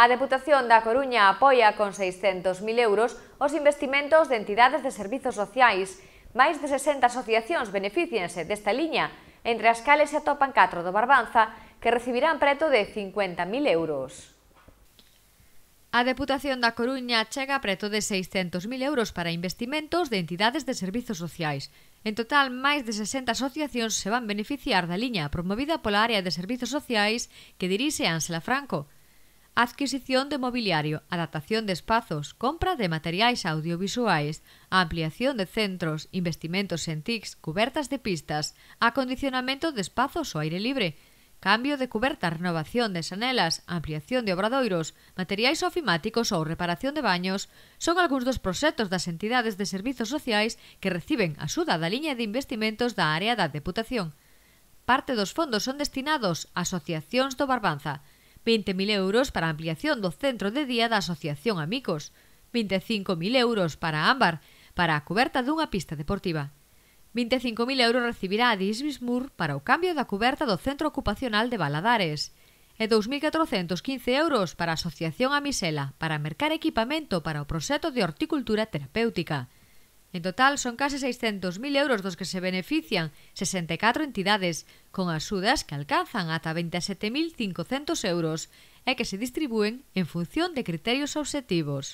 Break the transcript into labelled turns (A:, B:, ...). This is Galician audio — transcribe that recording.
A: A Deputación da Coruña apoia con 600.000 euros os investimentos de entidades de servizos sociais. Máis de 60 asociacións beneficiense desta liña, entre as cales se atopan 4 do Barbanza, que recibirán preto de 50.000 euros. A Deputación da Coruña chega a preto de 600.000 euros para investimentos de entidades de servizos sociais. En total, máis de 60 asociacións se van beneficiar da liña promovida pola área de servizos sociais que dirixe Ánsela Franco adquisición de mobiliario, adaptación de espazos, compra de materiais audiovisuais, ampliación de centros, investimentos en TICs, cubertas de pistas, acondicionamento de espazos ao aire libre, cambio de cuberta, renovación de sanelas, ampliación de obradoiros, materiais ofimáticos ou reparación de baños son algúns dos proxectos das entidades de servizos sociais que reciben a súa da liña de investimentos da área da Deputación. Parte dos fondos son destinados a asociacións do Barbanza, 20.000 euros para a ampliación do centro de día da Asociación Amicos, 25.000 euros para Ámbar, para a coberta dunha pista deportiva. 25.000 euros recibirá a Disbismur para o cambio da coberta do Centro Ocupacional de Baladares e 2.415 euros para a Asociación Amisela para mercar equipamento para o proxecto de horticultura terapéutica. En total, son case 600.000 euros dos que se benefician 64 entidades, con axudas que alcanzan ata 27.500 euros e que se distribúen en función de criterios obxectivos.